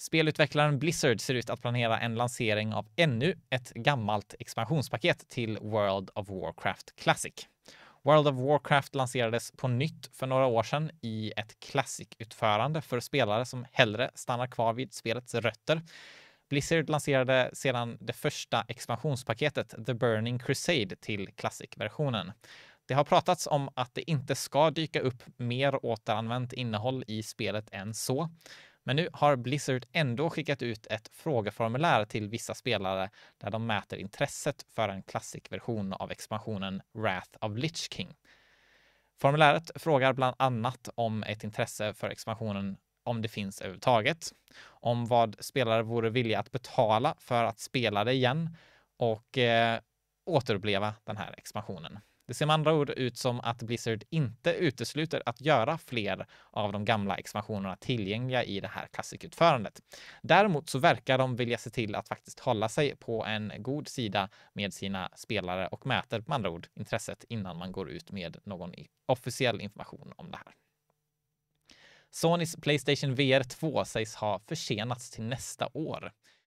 Spelutvecklaren Blizzard ser ut att planera en lansering av ännu ett gammalt expansionspaket till World of Warcraft Classic. World of Warcraft lanserades på nytt för några år sedan i ett Classic-utförande för spelare som hellre stannar kvar vid spelets rötter. Blizzard lanserade sedan det första expansionspaketet The Burning Crusade till Classic-versionen. Det har pratats om att det inte ska dyka upp mer återanvänt innehåll i spelet än så. Men nu har Blizzard ändå skickat ut ett frågeformulär till vissa spelare där de mäter intresset för en klassisk version av expansionen Wrath of Lich King. Formuläret frågar bland annat om ett intresse för expansionen om det finns överhuvudtaget, om vad spelare vore villiga att betala för att spela det igen och eh, återuppleva den här expansionen. Det ser med andra ord ut som att Blizzard inte utesluter att göra fler av de gamla expansionerna tillgängliga i det här klassikutförandet. Däremot så verkar de vilja se till att faktiskt hålla sig på en god sida med sina spelare och mäter med andra ord intresset innan man går ut med någon officiell information om det här. Sonys Playstation VR 2 sägs ha försenats till nästa år.